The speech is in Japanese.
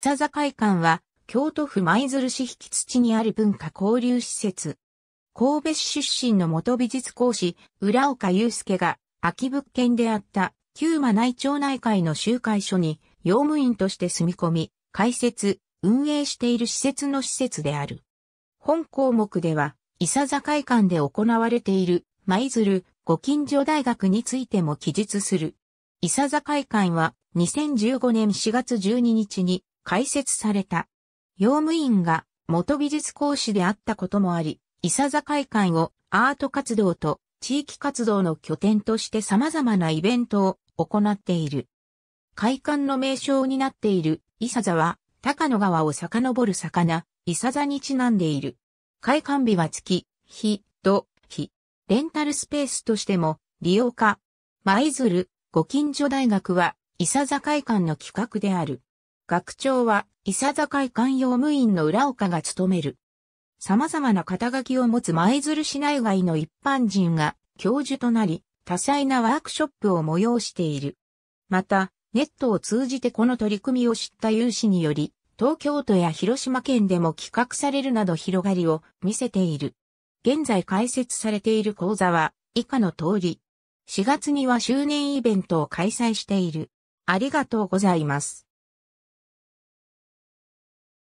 笹佐会館は、京都府舞鶴市引土にある文化交流施設。神戸市出身の元美術講師、浦岡祐介が、空き物件であった、旧馬内町内会の集会所に、用務員として住み込み、開設、運営している施設の施設である。本項目では、佐座会館で行われている、舞鶴、ご近所大学についても記述する。佐座会館は、2015年4月12日に、開設された。用務員が元美術講師であったこともあり、いさざ会館をアート活動と地域活動の拠点として様々なイベントを行っている。会館の名称になっているいさざは、高野川を遡る魚、いさざにちなんでいる。会館日は月、日、土、日。レンタルスペースとしても利用可。舞鶴、ご近所大学は、伊佐ざ会館の企画である。学長は、伊佐坂官用務員の浦岡が務める。様々な肩書きを持つ舞鶴市内外の一般人が教授となり、多彩なワークショップを催している。また、ネットを通じてこの取り組みを知った有志により、東京都や広島県でも企画されるなど広がりを見せている。現在開設されている講座は、以下の通り。4月には周年イベントを開催している。ありがとうございます。